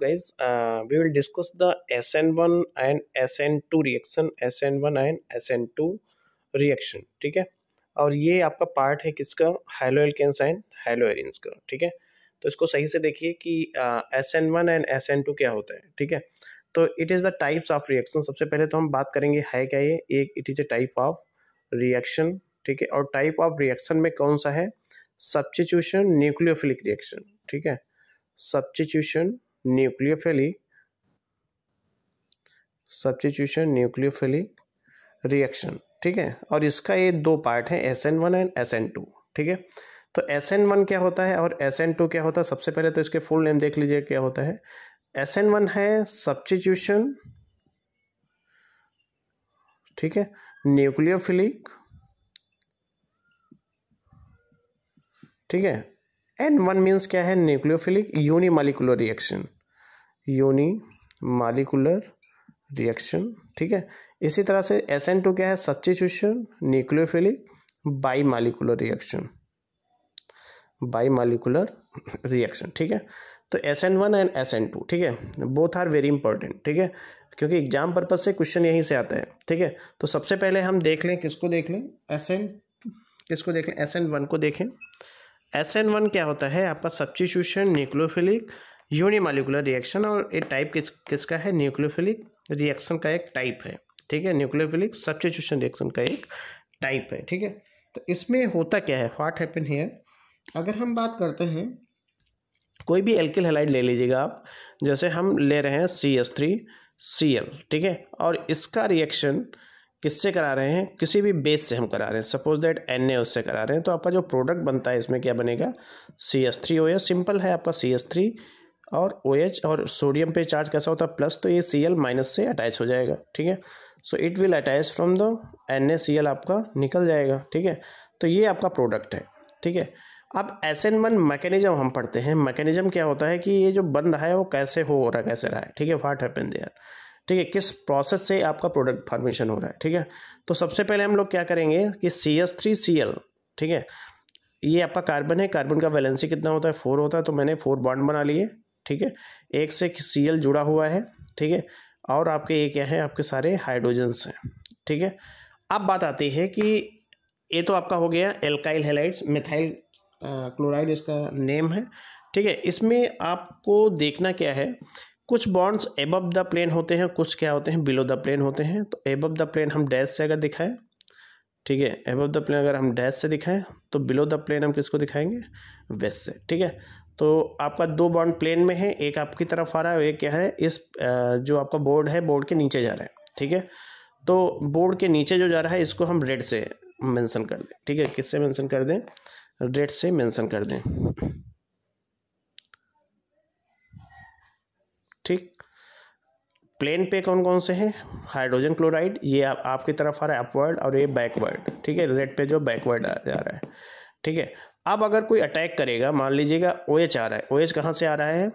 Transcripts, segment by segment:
guys uh, we will discuss the sn1 and sn2 reaction sn1 and sn2 reaction ठीक है और ये आपका पार्ट है किसका हाइलो एंड हाइलो का ठीक है तो इसको सही से देखिए कि S N one and S N two क्या होता है ठीक है तो it is the types of reaction सबसे पहले तो हम बात करेंगे है क्या ये एक it is a type of reaction ठीक है और टाइप ऑफ रिएक्शन में कौन सा है सब्सटीट्यूशन न्यूक्लियोफिलिक रिएक्शन ठीक है substitution nucleophilic substitution nucleophilic reaction ठीक है और इसका ये दो पार्ट है S N one and S N two ठीक है तो एस एन वन क्या होता है और एस एन टू क्या होता है सबसे पहले तो इसके फुल नेम देख लीजिए क्या होता है एस एन वन है सब्सटीट्यूशन ठीक है न्यूक्लियोफिलिक ठीक है एन वन मीन्स क्या है nucleophilic unimolecular reaction unimolecular reaction ठीक है इसी तरह से एस एन टू क्या है substitution nucleophilic bimolecular reaction bimolecular reaction ठीक है तो S N one and S N two ठीक है बोथ आर वेरी इंपॉर्टेंट ठीक है क्योंकि एग्जाम पर्पज से क्वेश्चन यहीं से आता है ठीक है तो सबसे पहले हम देख लें किसको देख लें एस एन किसको देख लें एस एन वन को देखें एस एन वन क्या होता है आपका सब्सटीट्यूशन न्यूक्लियोफिलिक यूनिमालिकुलर रिएक्शन और ये टाइप किस किसका है न्यूक्लियोफिलिक रिएक्शन का एक टाइप है ठीक है न्यूक्लियोफिलिक सब्सटीट्यूशन रिएक्शन का एक टाइप है ठीक है तो इसमें होता क्या है व्हाट हैपन हेयर अगर हम बात करते हैं कोई भी एल्किल हेलाइड ले लीजिएगा आप जैसे हम ले रहे हैं C S three C L ठीक है और इसका रिएक्शन किससे करा रहे हैं किसी भी बेस से हम करा रहे हैं सपोज दैट एन ए उससे करा रहे हैं तो आपका जो प्रोडक्ट बनता है इसमें क्या बनेगा C S three O S simple है आपका सी एस थ्री और ओ OH और सोडियम पे चार्ज कैसा होता है प्लस तो ये सी एल माइनस से अटैच हो जाएगा ठीक है so it will attach from the N A C L आपका निकल जाएगा ठीक है तो ये आपका प्रोडक्ट है ठीक है अब एस एन वन मैकेनिज्म हम पढ़ते हैं मैकेनिज्म क्या होता है कि ये जो बन रहा है वो कैसे हो रहा है कैसे रहा है ठीक है वाट हैपन देयर ठीक है किस प्रोसेस से आपका प्रोडक्ट फॉर्मेशन हो रहा है ठीक है तो सबसे पहले हम लोग क्या करेंगे कि C S three C L ठीक है ये आपका कार्बन है कार्बन का वैलेंसी कितना होता है फोर होता है तो मैंने फोर बॉन्ड बना लिए ठीक है एक से सी एल जुड़ा हुआ है ठीक है और आपके ये क्या है आपके सारे हाइड्रोजन्स हैं ठीक है अब बात आती है कि ये तो आपका हो गया एल्काइल हेलाइट्स मिथाइल क्लोराइड इसका नेम है ठीक है इसमें आपको देखना क्या है कुछ बॉन्ड्स एबव द प्लेन होते हैं कुछ क्या होते हैं बिलो द प्लेन होते हैं तो एबव द प्लेन हम डैश से अगर दिखाएं ठीक है एबव द प्लेन अगर हम डैश से दिखाएं तो बिलो द प्लेन हम किसको दिखाएंगे वेस्ट से ठीक है तो आपका दो बॉन्ड प्लेन में है एक आपकी तरफ आ रहा है एक क्या है इस जो आपका बोर्ड है बोर्ड के नीचे जा रहा है ठीक है तो बोर्ड के नीचे जो जा रहा है इसको हम रेड से मेंशन कर दें ठीक है किससे मेंशन कर दें रेड से मेंशन कर दें ठीक प्लेन पे कौन कौन से हैं हाइड्रोजन क्लोराइड ये आप, आपकी तरफ आ रहा है अपवर्ड और ये बैकवर्ड ठीक है रेड पे जो बैकवर्ड आ जा रहा है ठीक है अब अगर कोई अटैक करेगा मान लीजिएगा ओ एच आ रहा है ओ एच कहाँ से आ रहा है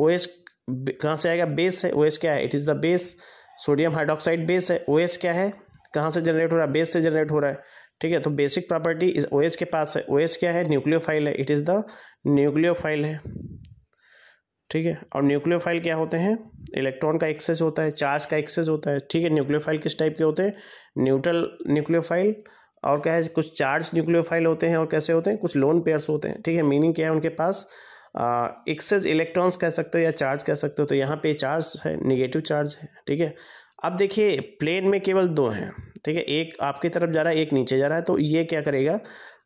ओ एच कहाँ से आएगा बेस है ओ एच क्या है it is the base sodium hydroxide base है ओ एच क्या है कहाँ से जनरेट हो रहा है बेस से जनरेट हो रहा है ठीक है तो बेसिक प्रॉपर्टी इस ओ एच के पास है ओ एच क्या है फाइल है इट इज़ द फाइल है ठीक है और फाइल क्या होते हैं इलेक्ट्रॉन का एक्सेस होता है चार्ज का एक्सेस होता है ठीक है फाइल किस टाइप के होते हैं न्यूट्रल फाइल और क्या है कुछ चार्ज न्यूक्लियोफाइल होते हैं और कैसे होते हैं कुछ लोन पेयर्स होते हैं ठीक है मीनिंग क्या है उनके पास एक्सेस इलेक्ट्रॉन्स कह सकते हो या चार्ज कह सकते हो तो यहाँ पे चार्ज है निगेटिव चार्ज है ठीक है अब देखिए प्लेन में केवल दो हैं ठीक है एक आपकी तरफ जा रहा है एक नीचे जा रहा है तो ये क्या करेगा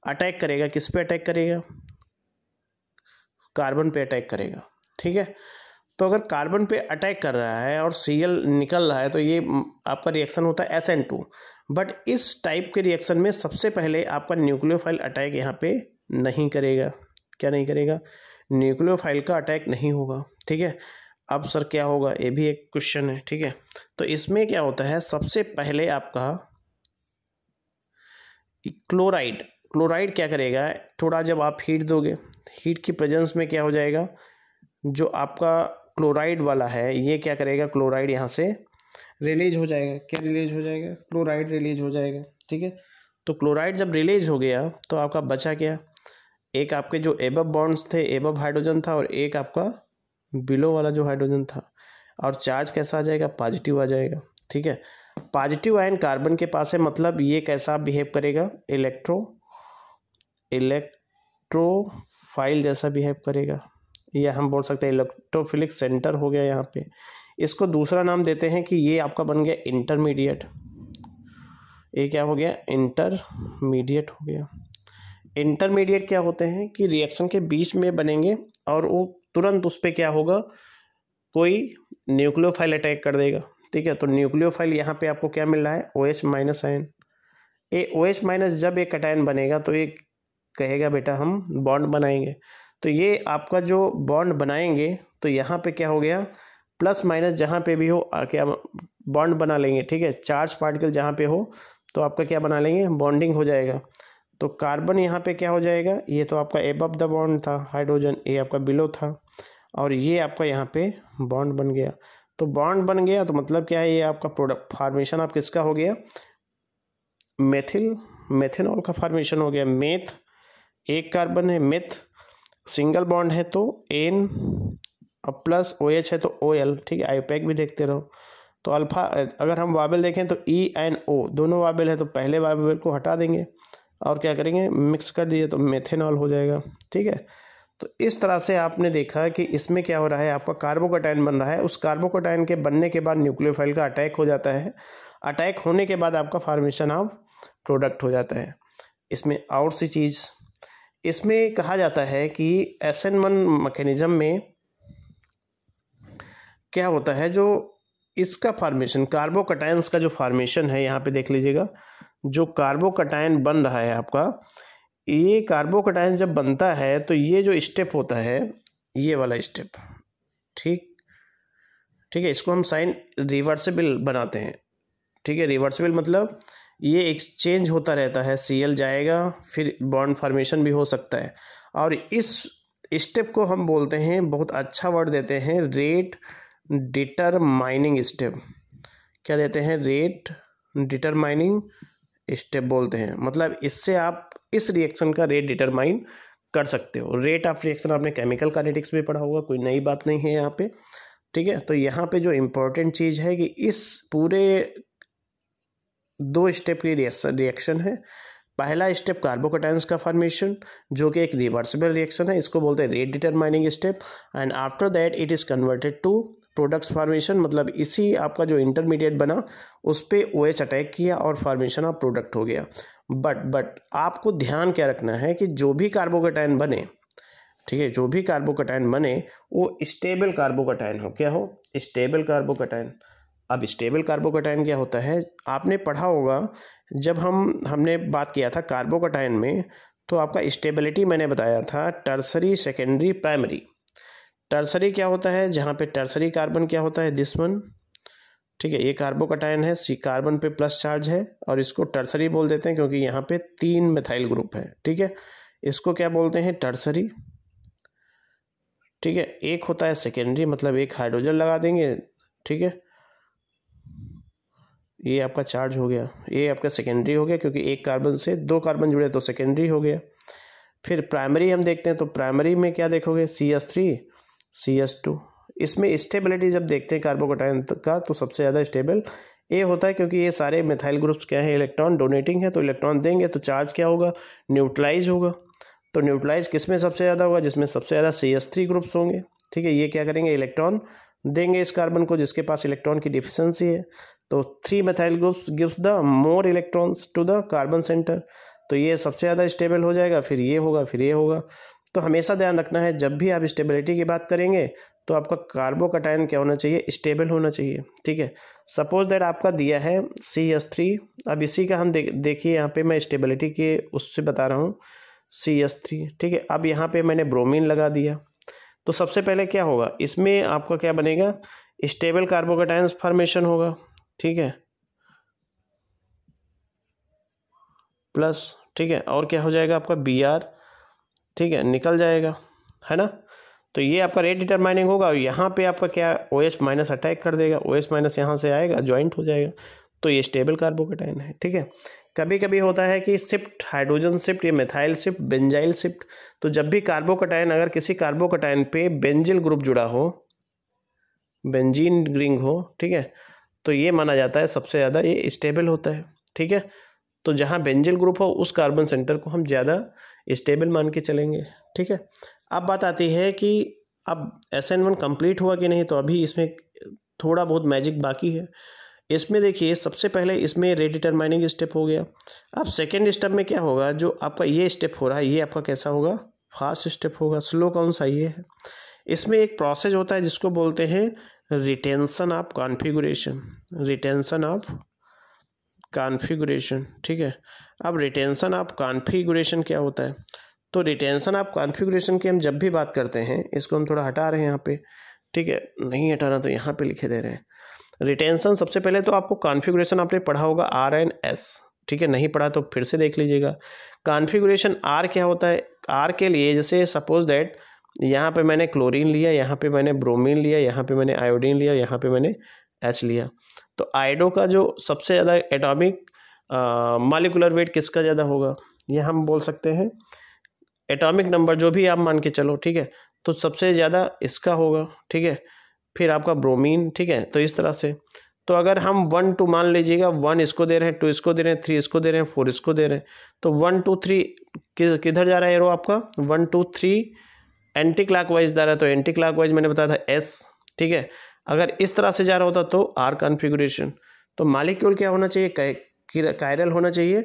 अटैक करेगा किस पे अटैक करेगा कार्बन पे अटैक करेगा ठीक है तो अगर कार्बन पे अटैक कर रहा है और सीएल निकल रहा है तो ये आपका रिएक्शन होता है एस एन टू बट इस टाइप के रिएक्शन में सबसे पहले आपका न्यूक्लियोफाइल अटैक यहाँ पे नहीं करेगा क्या नहीं करेगा न्यूक्लियोफाइल का अटैक नहीं होगा ठीक है अब सर क्या होगा ये भी एक क्वेश्चन है ठीक है तो इसमें क्या होता है सबसे पहले आपका क्लोराइड क्लोराइड क्या करेगा थोड़ा जब आप हीट दोगे हीट की प्रेजेंस में क्या हो जाएगा जो आपका क्लोराइड वाला है ये क्या करेगा क्लोराइड यहाँ से रिलीज हो जाएगा क्या रिलीज हो जाएगा क्लोराइड रिलीज हो जाएगा ठीक है तो क्लोराइड जब रिलीज हो गया तो आपका बचा क्या एक आपके जो एबब बॉन्ड्स थे एबब हाइड्रोजन था और एक आपका बिलो वाला जो हाइड्रोजन था और चार्ज कैसा आ जाएगा पॉजिटिव आ जाएगा ठीक है पॉजिटिव आयन कार्बन के पास है मतलब ये कैसा बिहेव करेगा इलेक्ट्रो इलेक्ट्रोफाइल जैसा बिहेव करेगा या हम बोल सकते हैं इलेक्ट्रोफिलिक सेंटर हो गया यहाँ पे इसको दूसरा नाम देते हैं कि ये आपका बन गया इंटरमीडिएट ये क्या हो गया इंटरमीडिएट हो गया इंटरमीडिएट क्या होते हैं कि रिएक्शन के बीच में बनेंगे और वो तुरंत उस पर क्या होगा कोई न्यूक्लियोफाइल अटैक कर देगा ठीक है तो न्यूक्लियोफाइल यहाँ पे आपको क्या मिल रहा है ओ एच माइनस आयन ए ओ एच माइनस जब एक कटायन बनेगा तो ये कहेगा बेटा हम बॉन्ड बनाएंगे तो ये आपका जो बॉन्ड बनाएंगे तो यहाँ पे क्या हो गया प्लस माइनस जहाँ पे भी हो क्या बॉन्ड बना लेंगे ठीक है चार्ज पार्टिकल जहाँ पे हो तो आपका क्या बना लेंगे बॉन्डिंग हो जाएगा तो कार्बन यहाँ पे क्या हो जाएगा ये तो आपका एब द बॉन्ड था हाइड्रोजन ये आपका बिलो था और ये आपका यहाँ पे बॉन्ड बन गया तो बॉन्ड बन गया तो मतलब क्या है ये आपका प्रोडक्ट फार्मेशन आप किसका हो गया मेथिल मेथेनॉल का फार्मेशन हो गया मेथ एक कार्बन है मेथ सिंगल बॉन्ड है तो एन अब प्लस ओ OH है तो ओ एल ठीक है आईपैक e भी देखते रहो तो अल्फा अगर हम वाबल देखें तो ई एंड ओ दोनों वाबल है तो पहले वाबल को हटा देंगे और क्या करेंगे मिक्स कर दिए तो मेथेनॉल हो जाएगा ठीक है तो इस तरह से आपने देखा कि इसमें क्या हो रहा है आपका कार्बोकोटाइन बन रहा है उस कार्बोकोटाइन के बनने के बाद न्यूक्लियोफाइल का अटैक हो जाता है अटैक होने के बाद आपका फार्मेशन ऑफ प्रोडक्ट हो जाता है इसमें और सी चीज़ इसमें कहा जाता है कि एस एन वन मकैनिज़म में क्या होता है जो इसका फार्मेशन कार्बोकटाइन्स का जो फार्मेशन है यहाँ पे देख लीजिएगा जो कार्बोकटाइन बन रहा है आपका ये कार्बोकटाइन जब बनता है तो ये जो स्टेप होता है ये वाला स्टेप ठीक ठीक है इसको हम साइन रिवर्सिबल बनाते हैं ठीक है रिवर्सिबल मतलब ये एक्सचेंज होता रहता है सीएल जाएगा फिर बॉन्ड फॉर्मेशन भी हो सकता है और इस स्टेप को हम बोलते हैं बहुत अच्छा वर्ड देते हैं रेट डिटरमाइनिंग स्टेप क्या देते हैं रेट डिटरमाइनिंग स्टेप बोलते हैं मतलब इससे आप इस रिएक्शन का रेट डिटरमाइन कर सकते हो रेट ऑफ रिएक्शन आपने केमिकल काइनेटिक्स में पढ़ा होगा कोई नई बात नहीं है यहाँ पे ठीक है तो यहाँ पे जो इम्पोर्टेंट चीज़ है कि इस पूरे दो स्टेप की रिएक्शन है पहला स्टेप कार्बोकोटाइंस का फॉर्मेशन जो कि एक रिवर्सिबल रिएक्शन है इसको बोलते हैं rate determining step and after that it is converted to products formation मतलब इसी आपका जो इंटरमीडिएट बना उस पर ओ एच अटैक किया और फार्मेशन ऑफ प्रोडक्ट हो गया बट बट आपको ध्यान क्या रखना है कि जो भी कार्बोकटाइन बने ठीक है जो भी कार्बोकटाइन बने वो स्टेबल कार्बोकटाइन हो क्या हो स्टेबल कार्बोकटाइन अब स्टेबल कार्बोकटाइन क्या होता है आपने पढ़ा होगा जब हम हमने बात किया था कार्बोकटाइन में तो आपका स्टेबिलिटी मैंने बताया था टर्सरी सेकेंडरी प्राइमरी टर्सरी क्या होता है जहाँ पे टर्सरी कार्बन क्या होता है दिस वन ठीक है ये कटायन है सी कार्बन पे प्लस चार्ज है और इसको टर्सरी बोल देते हैं क्योंकि यहाँ पे तीन मिथाइल ग्रुप है ठीक है इसको क्या बोलते हैं टर्सरी ठीक है एक होता है सेकेंडरी मतलब एक हाइड्रोजन लगा देंगे ठीक है ये आपका चार्ज हो गया ये आपका सेकेंडरी हो गया क्योंकि एक कार्बन से दो कार्बन जुड़े तो सेकेंडरी हो गया फिर प्राइमरी हम देखते हैं तो प्राइमरी में क्या देखोगे C S three C S two इसमें स्टेबिलिटी जब देखते हैं कार्बोकोटाइन का तो सबसे ज़्यादा स्टेबल ए होता है क्योंकि ये सारे मिथाइल ग्रुप्स क्या हैं इलेक्ट्रॉन डोनेटिंग है तो इलेक्ट्रॉन देंगे तो चार्ज क्या होगा न्यूट्रलाइज होगा तो न्यूट्रलाइज किस में सबसे ज़्यादा होगा जिसमें सबसे ज़्यादा सी एस थ्री ग्रुप्स होंगे ठीक है ये क्या करेंगे इलेक्ट्रॉन देंगे इस कार्बन को जिसके पास इलेक्ट्रॉन की डिफिशेंसी है तो three methyl groups gives the more electrons to the carbon centre तो ये सबसे ज़्यादा स्टेबल हो जाएगा फिर ये होगा फिर ये होगा तो हमेशा ध्यान रखना है जब भी आप स्टेबिलिटी की बात करेंगे तो आपका कार्बोकटाइन क्या होना चाहिए स्टेबल होना चाहिए ठीक है सपोज दैट आपका दिया है सी एस थ्री अब इसी का हम दे, देखिए यहाँ पे मैं स्टेबिलिटी के उससे बता रहा हूँ सी एस थ्री ठीक है अब यहाँ पे मैंने ब्रोमीन लगा दिया तो सबसे पहले क्या होगा इसमें आपका क्या बनेगा स्टेबल कार्बोकटाइन फॉर्मेशन होगा ठीक है प्लस ठीक है और क्या हो जाएगा आपका बी आर ठीक है निकल जाएगा है ना तो ये आपका रेट डिटरमाइनिंग होगा और यहाँ पे आपका क्या ओ एस माइनस अटैक कर देगा ओ एस माइनस यहाँ से आएगा ज्वाइंट हो जाएगा तो ये स्टेबल कार्बोकेटाइन है ठीक है कभी कभी होता है कि शिफ्ट हाइड्रोजन शिफ्ट या मिथाइल शिफ्ट बेंजाइल शिफ्ट तो जब भी कार्बोकटाइन अगर किसी कार्बोकटाइन पे बेंजिल ग्रुप जुड़ा हो बेंजीन ग्रिंग हो ठीक है तो ये माना जाता है सबसे ज़्यादा ये स्टेबल होता है ठीक है तो जहाँ बेंजिल ग्रुप हो उस कार्बन सेंटर को हम ज़्यादा स्टेबल मान के चलेंगे ठीक है अब बात आती है कि अब एस एन वन कम्प्लीट हुआ कि नहीं तो अभी इसमें थोड़ा बहुत मैजिक बाकी है इसमें देखिए सबसे पहले इसमें रेडिटरमाइनिंग स्टेप हो गया अब सेकेंड स्टेप में क्या होगा जो आपका ये स्टेप हो रहा है ये आपका कैसा होगा फास्ट स्टेप होगा स्लो कौन सा ये है इसमें एक प्रोसेस होता है जिसको बोलते हैं retention of configuration retention of configuration ठीक है अब रिटेंशन ऑफ कॉन्फ़िगरेशन क्या होता है तो रिटेंशन ऑफ कॉन्फ़िगरेशन की हम जब भी बात करते हैं इसको हम थोड़ा हटा रहे हैं यहाँ पे ठीक है नहीं हटाना तो यहाँ पे लिखे दे रहे हैं रिटेंशन सबसे पहले तो आपको कॉन्फ़िगरेशन आपने पढ़ा होगा आर एंड एस ठीक है नहीं पढ़ा तो फिर से देख लीजिएगा कॉन्फ़िगरेशन आर क्या होता है आर के लिए जैसे सपोज दैट यहाँ पर मैंने क्लोरिन लिया यहाँ पर मैंने ब्रोमिन लिया यहाँ पर मैंने आयोडीन लिया यहाँ पर मैंने एच लिया तो आइडो का जो सबसे ज़्यादा एटॉमिक मालिकुलर वेट किसका ज़्यादा होगा ये हम बोल सकते हैं एटॉमिक नंबर जो भी आप मान के चलो ठीक है तो सबसे ज़्यादा इसका होगा ठीक है फिर आपका ब्रोमीन ठीक है तो इस तरह से तो अगर हम वन टू मान लीजिएगा वन इसको दे रहे हैं टू इसको दे रहे हैं थ्री इसको दे रहे हैं फोर इसको दे रहे हैं तो वन टू थ्री किधर जा रहा है एरो आपका one two three anticlockwise जा रहा है तो एंटी क्लाक वाइज मैंने बताया था एस ठीक है अगर इस तरह से जा रहा होता तो आर कॉन्फिगुरेशन तो मालिक्यूल क्या होना चाहिए कायरल होना चाहिए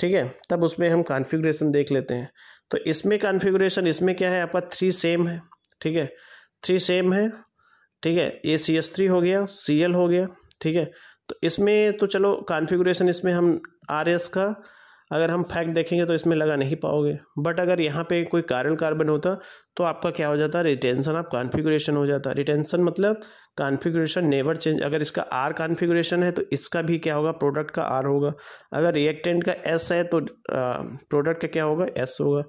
ठीक है तब उसमें हम कॉन्फ़िगरेशन देख लेते हैं तो इसमें कॉन्फ़िगरेशन इसमें क्या है आपका थ्री सेम है ठीक है थ्री सेम है ठीक है ए सी एस थ्री हो गया सी एल हो गया ठीक है तो इसमें तो चलो कॉन्फ़िगरेशन इसमें हम आर एस का अगर हम फैक्ट देखेंगे तो इसमें लगा नहीं पाओगे बट अगर यहाँ पे कोई कारल कार्बन होता तो आपका क्या हो जाता रिटेंशन ऑफ कॉन्फ़िगरेशन हो जाता रिटेंशन मतलब कॉन्फ़िगरेशन नेवर चेंज अगर इसका आर कॉन्फ़िगरेशन है तो इसका भी क्या होगा प्रोडक्ट का आर होगा अगर रिएक्टेंट का एस है तो प्रोडक्ट का क्या होगा एस होगा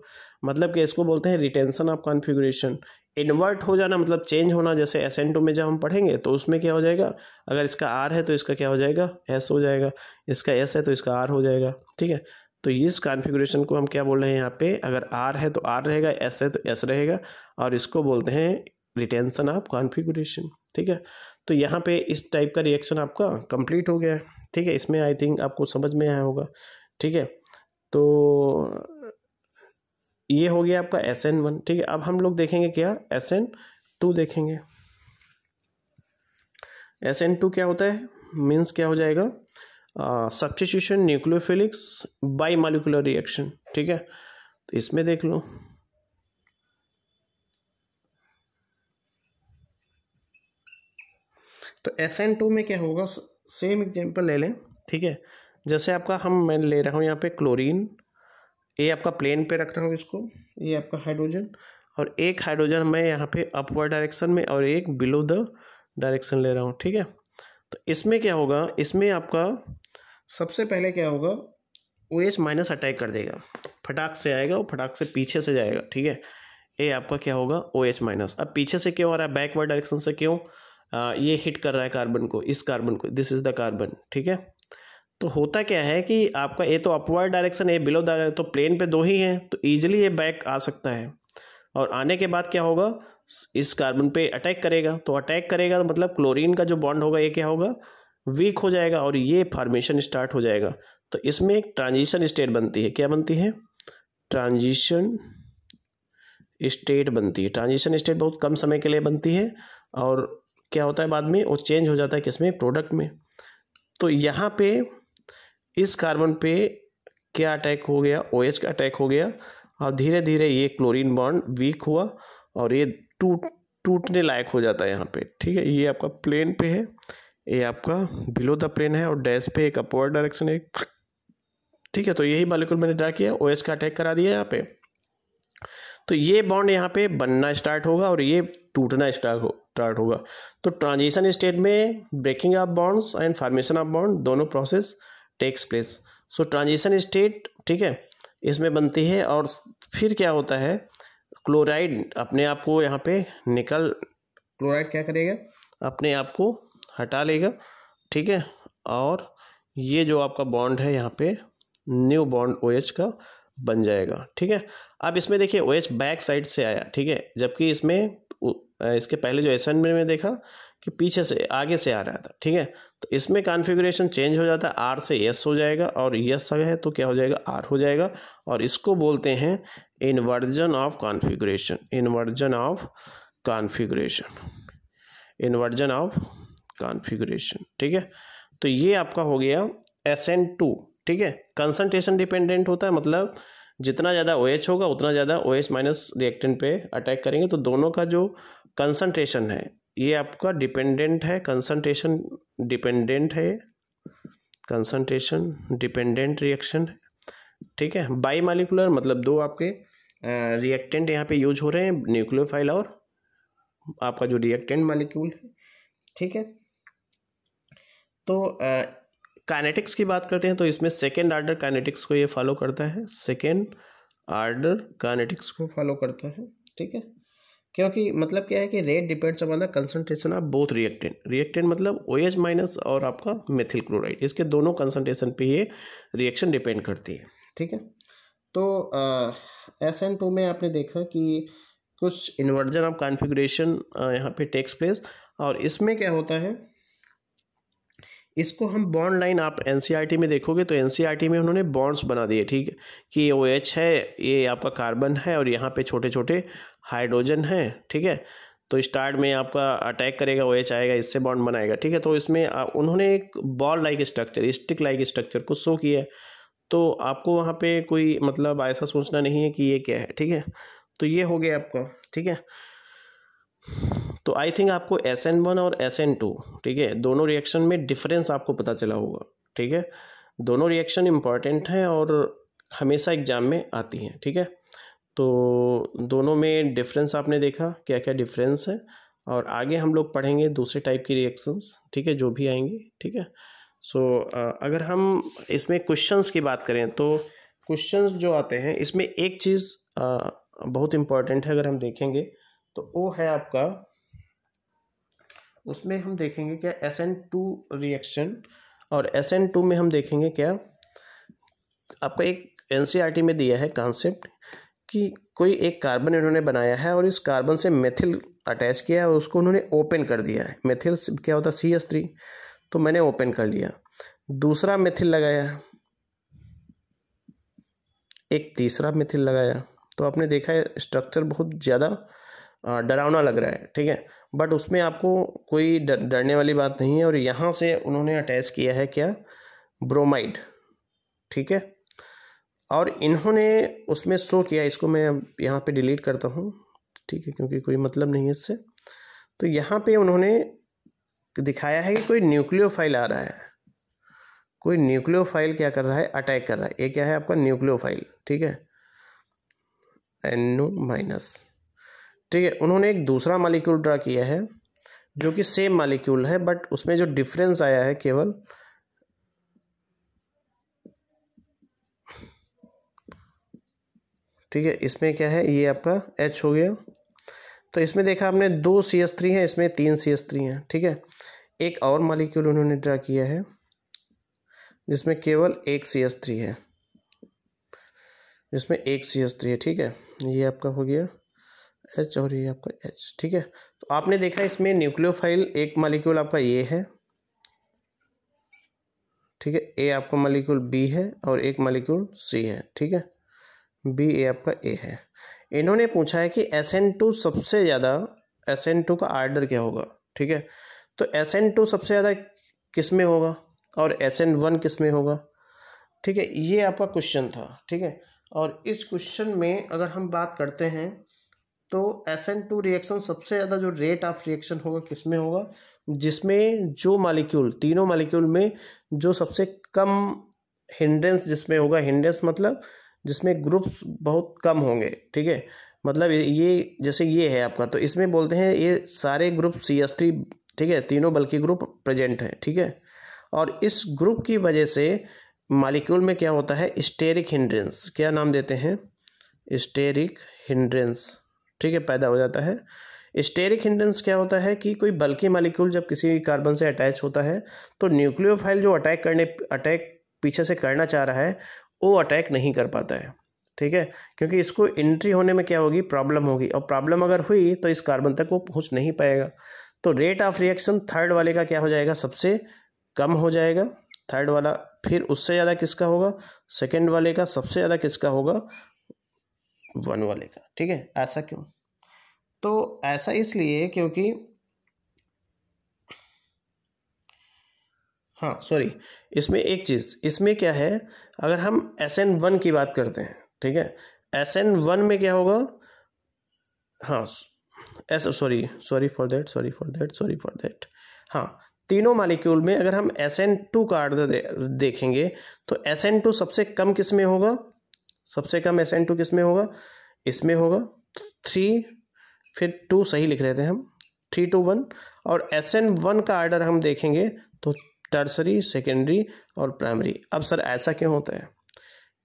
मतलब कि इसको बोलते हैं रिटेंशन ऑफ कॉन्फ़िगरेशन इन्वर्ट हो जाना मतलब चेंज होना जैसे एसेंटो में जब हम पढ़ेंगे तो उसमें क्या हो जाएगा अगर इसका आर है तो इसका क्या हो जाएगा एस हो जाएगा इसका एस है तो इसका आर हो जाएगा ठीक है तो इस कॉन्फ़िगरेशन को हम क्या बोल रहे हैं यहाँ पे अगर आर है तो आर रहेगा एस है तो एस रहेगा और इसको बोलते हैं रिटेंशन ऑफ कॉन्फ़िगरेशन ठीक है तो यहाँ पे इस टाइप का रिएक्शन आपका कंप्लीट हो गया है ठीक है इसमें आई थिंक आपको समझ में आया होगा ठीक है तो ये हो गया आपका एस एन वन ठीक है अब हम लोग देखेंगे क्या एस एन टू देखेंगे एस एन टू क्या होता है मीन्स क्या हो जाएगा substitution nucleophilics bimolecular reaction ठीक है तो इसमें देख लो तो एस एन टू में क्या होगा सेम एग्जाम्पल ले लें ठीक है जैसे आपका हम मैं ले रहा हूँ यहाँ पे क्लोरीन ये आपका प्लेन पे रख रहा हूँ इसको ये आपका हाइड्रोजन और एक हाइड्रोजन मैं यहाँ पे अपवर्ड डायरेक्शन में और एक बिलो द डायरेक्शन ले रहा हूँ ठीक है तो इसमें क्या होगा इसमें आपका सबसे पहले क्या होगा ओ एच माइनस अटैक कर देगा फटाक से आएगा और फटाक से पीछे से जाएगा ठीक है ए आपका क्या होगा ओ एच माइनस अब पीछे से क्यों आ रहा है बैकवर्ड डायरेक्शन से क्यों आ, ये हिट कर रहा है कार्बन को इस कार्बन को दिस इज़ द कार्बन ठीक है तो होता क्या है कि आपका ए तो अपवर्ड डायरेक्शन ए बिलो तो प्लेन पे दो ही हैं तो ईजिली ये बैक आ सकता है और आने के बाद क्या होगा इस कार्बन पे अटैक करेगा तो अटैक करेगा तो मतलब क्लोरीन का जो बॉन्ड होगा ये क्या होगा वीक हो जाएगा और ये फार्मेशन स्टार्ट हो जाएगा तो इसमें एक ट्रांजिशन स्टेट बनती है क्या बनती है ट्रांजिशन स्टेट बनती है ट्रांजिशन स्टेट बहुत कम समय के लिए बनती है और क्या होता है बाद में वो चेंज हो जाता है किसमें प्रोडक्ट में तो यहाँ पे इस कार्बन पे क्या अटैक हो गया ओ OH का अटैक हो गया और धीरे धीरे ये क्लोरीन बॉन्ड वीक हुआ और ये टूट टूटने लायक हो जाता है यहाँ पे ठीक है ये आपका प्लेन पे है ये आपका बिलो द प्लेन है और डैश पे एक अपवर्ड डायरेक्शन एक ठीक है तो यही मालिकुल मैंने ड्रा किया ओ का अटैक करा दिया यहाँ पे तो ये बॉन्ड यहाँ पे बनना स्टार्ट होगा और ये टूटना स्टार्ट हो स्टार्ट होगा तो ट्रांजिशन स्टेट में breaking of bonds and formation of bond दोनों process takes place so transition state ठीक है इसमें बनती है और फिर क्या होता है क्लोराइड अपने आप को यहाँ पे निकल क्लोराइड क्या करेगा अपने आप को हटा लेगा ठीक है और ये जो आपका बॉन्ड है यहाँ पे न्यू बॉन्ड ओ OH का बन जाएगा ठीक है अब इसमें देखिए ओ OH बैक साइड से आया ठीक है जबकि इसमें इसके पहले जो एसन में देखा कि पीछे से आगे से आ रहा था ठीक है तो इसमें कॉन्फ़िगरेशन चेंज हो जाता है आर से यस हो जाएगा और यस है तो क्या हो जाएगा आर हो जाएगा और इसको बोलते हैं inversion of configuration inversion of configuration inversion of configuration ठीक है तो ये आपका हो गया एस एन टू ठीक है कंसनट्रेशन डिपेंडेंट होता है मतलब जितना ज़्यादा ओ OH होगा उतना ज़्यादा ओ एच माइनस रिएक्टेंट पे अटैक करेंगे तो दोनों का जो कंसनट्रेशन है ये आपका डिपेंडेंट है कंसनट्रेशन डिपेंडेंट है कंसनट्रेशन डिपेंडेंट रिएक्शन है ठीक है बाई मालिकुलर मतलब दो आपके रिएक्टेंट यहाँ पे यूज हो रहे हैं न्यूक्लियोफाइल और आपका जो रिएक्टेंट मालिक्यूल है ठीक है तो काइनेटिक्स की बात करते हैं तो इसमें सेकेंड आर्डर काइनेटिक्स को ये फॉलो करता है सेकेंड आर्डर काइनेटिक्स को फॉलो करता है ठीक है क्योंकि मतलब क्या है कि rate depends upon the concentration of both reactant reactant मतलब ओ एच माइनस और आपका मेथिल क्लोराइड इसके दोनों कंसंट्रेशन पे ये रिएक्शन डिपेंड करती है ठीक है तो एस एन टू में आपने देखा कि कुछ इन्वर्जन ऑफ कॉन्फिग्रेशन यहाँ पे टेक्स प्लेस और इसमें क्या होता है इसको हम बॉन्ड लाइन आप एन e में देखोगे तो एन e में उन्होंने बॉन्ड्स बना दिए ठीक कि ये ओ एच है ये आपका कार्बन है और यहाँ पे छोटे छोटे हाइड्रोजन हैं ठीक है तो स्टार्ट में आपका अटैक करेगा ओ एच आएगा इससे बॉन्ड बनाएगा ठीक है तो इसमें उन्होंने एक ball like structure stick like structure को शो किया तो आपको वहाँ पर कोई मतलब ऐसा सोचना नहीं है कि ये क्या है ठीक है तो ये हो गया आपका ठीक है तो आई थिंक आपको एस एन वन और एस एन टू ठीक है दोनों रिएक्शन में डिफरेंस आपको पता चला होगा ठीक है दोनों रिएक्शन इम्पॉर्टेंट हैं और हमेशा एग्जाम में आती हैं ठीक है तो दोनों में डिफरेंस आपने देखा क्या क्या डिफरेंस है और आगे हम लोग पढ़ेंगे दूसरे टाइप की रिएक्शंस ठीक है जो भी आएंगे ठीक है सो अगर हम इसमें क्वेश्चंस की बात करें तो क्वेश्चंस जो आते हैं इसमें एक चीज़ बहुत इम्पॉर्टेंट है अगर हम देखेंगे तो वो है आपका उसमें हम देखेंगे क्या एस एन टू रिएक्शन और एस एन टू में हम देखेंगे क्या आपका एक एन सी आर टी में दिया है कॉन्सेप्ट कि कोई एक कार्बन इन्होंने बनाया है और इस कार्बन से मेथिल अटैच किया है और उसको उन्होंने ओपन कर दिया है मेथिल क्या होता है सी एस थ्री तो मैंने ओपन कर लिया दूसरा मेथिल लगाया एक तीसरा मेथिल लगाया तो आपने देखा है स्ट्रक्चर बहुत ज़्यादा डरावना लग रहा है ठीक है बट उसमें आपको कोई डरने वाली बात नहीं है और यहाँ से उन्होंने अटैच किया है क्या ब्रोमाइड ठीक है और इन्होंने उसमें शो किया इसको मैं यहाँ पे डिलीट करता हूँ ठीक है क्योंकि कोई मतलब नहीं है इससे तो यहाँ पे उन्होंने दिखाया है कि कोई न्यूक्लियोफाइल आ रहा है कोई न्यूक्लियोफाइल क्या कर रहा है अटैक कर रहा है ये क्या है आपका न्यूक्लियोफाइल ठीक है एनो माइनस ठीक है उन्होंने एक दूसरा मालिक्यूल ड्रा किया है जो कि सेम मालिक्यूल है बट उसमें जो डिफरेंस आया है केवल ठीक है इसमें क्या है ये आपका एच हो गया तो इसमें देखा आपने दो सी एस थ्री हैं इसमें तीन सी एस थ्री हैं ठीक है एक और मालिक्यूल उन्होंने ड्रा किया है जिसमें केवल एक सी एस थ्री है जिसमें एक सी एस थ्री है ठीक है ये आपका हो गया एच और ये आपका एच ठीक है तो आपने देखा इसमें न्यूक्लियोफाइल एक मालिक्यूल आपका ये है ठीक है ए आपका मालिक्यूल बी है और एक मालिक्यूल सी है ठीक है बी ए आपका ए है इन्होंने पूछा है कि एस एन टू सबसे ज़्यादा एस एन टू का आर्डर क्या होगा ठीक है तो एस एन टू सबसे ज़्यादा किस में होगा और एस एन वन किस में होगा ठीक है ये आपका क्वेश्चन था ठीक है और इस क्वेश्चन में अगर हम बात करते हैं तो एस एन टू रिएक्शन सबसे ज़्यादा जो रेट ऑफ रिएक्शन होगा किसमें होगा जिसमें जो मालिक्यूल तीनों मालिक्यूल में जो सबसे कम हिंड्रेंस जिसमें होगा हिंड्रेंस मतलब जिसमें ग्रुप्स बहुत कम होंगे ठीक है मतलब ये जैसे ये है आपका तो इसमें बोलते हैं ये सारे ग्रुप सी एस थ्री ठीक है तीनों बल्कि ग्रुप प्रेजेंट है ठीक है और इस ग्रुप की वजह से मालिक्यूल में क्या होता है स्टेरिक हिंड्रेंस क्या नाम देते हैं स्टेरिक हिंड्रेंस ठीक है पैदा हो जाता है स्टेरिक हिंडेंस क्या होता है कि कोई बल्कि मालिक्यूल जब किसी कार्बन से अटैच होता है तो न्यूक्लियोफाइल जो अटैक करने अटैक पीछे से करना चाह रहा है वो अटैक नहीं कर पाता है ठीक है क्योंकि इसको एंट्री होने में क्या होगी प्रॉब्लम होगी और प्रॉब्लम अगर हुई तो इस कार्बन तक वो पहुंच नहीं पाएगा तो रेट ऑफ रिएक्शन थर्ड वाले का क्या हो जाएगा सबसे कम हो जाएगा थर्ड वाला फिर उससे ज़्यादा किसका होगा सेकेंड वाले का सबसे ज़्यादा किसका होगा वन वाले का ठीक है ऐसा क्यों तो ऐसा इसलिए क्योंकि हाँ सॉरी इसमें एक चीज़ इसमें क्या है अगर हम एस एन वन की बात करते हैं ठीक है एस एन वन में क्या होगा हाँ S sorry sorry for that sorry for that sorry for that हाँ तीनों मालिक्यूल में अगर हम एस एन टू का आर्डर दे, देखेंगे तो एस एन टू सबसे कम किस में होगा सबसे कम एस एन टू किस में होगा इसमें होगा थ्री फिर टू सही लिख रहे थे हम थ्री टू वन और एस एन वन का आर्डर हम देखेंगे तो टर्सरी सेकेंडरी और प्राइमरी अब सर ऐसा क्यों होता है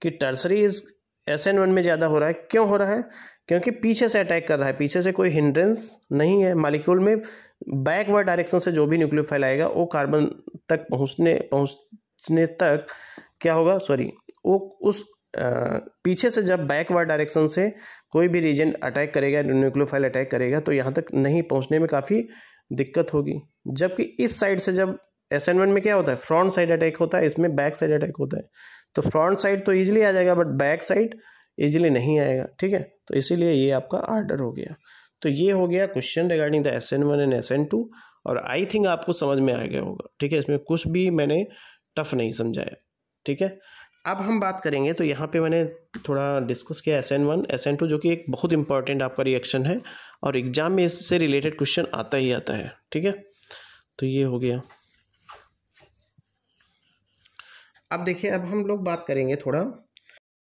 कि टर्सरी इस एस एन वन में ज़्यादा हो रहा है क्यों हो रहा है क्योंकि पीछे से अटैक कर रहा है पीछे से कोई हिंड्रेंस नहीं है मालिक्यूल में बैकवर्ड डायरेक्शन से जो भी न्यूक्लियो फाइल आएगा वो कार्बन तक पहुँचने पहुँचने तक क्या होगा सॉरी वो उस पीछे से जब बैकवर्ड डायरेक्शन से कोई भी रीजन अटैक करेगा न्यूक्लोफाइल अटैक करेगा तो यहाँ तक नहीं पहुँचने में काफ़ी दिक्कत होगी जबकि इस साइड से जब असाइनमेंट में क्या होता है फ्रंट साइड अटैक होता है इसमें बैक साइड अटैक होता है तो फ्रंट साइड तो ईजिली आ जाएगा बट बैक साइड ईजिली नहीं आएगा ठीक है तो इसीलिए ये आपका आर्डर हो गया तो ये हो गया question regarding the S N one and S N two और आई थिंक आपको समझ में आ गया होगा ठीक है इसमें कुछ भी मैंने टफ नहीं समझाया ठीक है अब हम बात करेंगे तो यहाँ पे मैंने थोड़ा डिस्कस किया S N one S N two जो कि एक बहुत इंपॉर्टेंट आपका रिएक्शन है और एग्जाम में इससे रिलेटेड क्वेश्चन आता ही आता है ठीक है तो ये हो गया अब देखिए अब हम लोग बात करेंगे थोड़ा